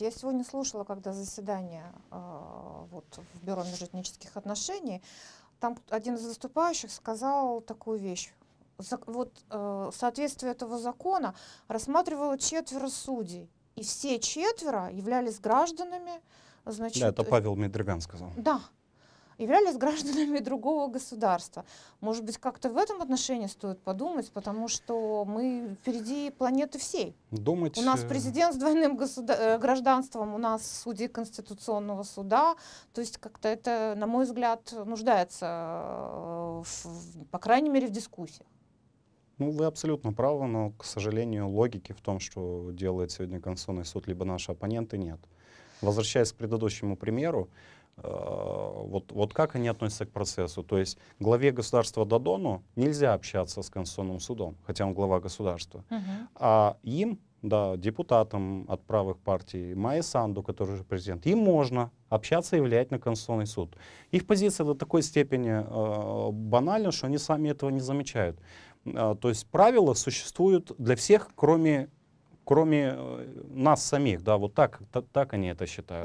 Я сегодня слушала, когда заседание э, вот, в Бюро межэтнических отношений, там один из выступающих сказал такую вещь. Вот э, соответствие этого закона рассматривало четверо судей, и все четверо являлись гражданами. Значит, да, это э, Павел Медриган сказал. Да, являлись гражданами другого государства. Может быть, как-то в этом отношении стоит подумать, потому что мы впереди планеты всей. Думать... У нас э, президент с двойным государ... Э, гражданством, у нас судьи Конституционного суда. То есть как-то это, на мой взгляд, нуждается, э, в, по крайней мере, в дискуссии. Ну, вы абсолютно правы, но, к сожалению, логики в том, что делает сегодня Конституционный суд, либо наши оппоненты, нет. Возвращаясь к предыдущему примеру, вот, вот как они относятся к процессу. То есть главе государства Дадону нельзя общаться с Конституционным судом, хотя он глава государства. Угу. А им, да, депутатам от правых партий, Майя Санду, который же президент, им можно общаться и влиять на Конституционный суд. Их позиция до такой степени э, банальна, что они сами этого не замечают. Э, то есть правила существуют для всех, кроме кроме э, нас самих, да, вот так, так, так они это считают.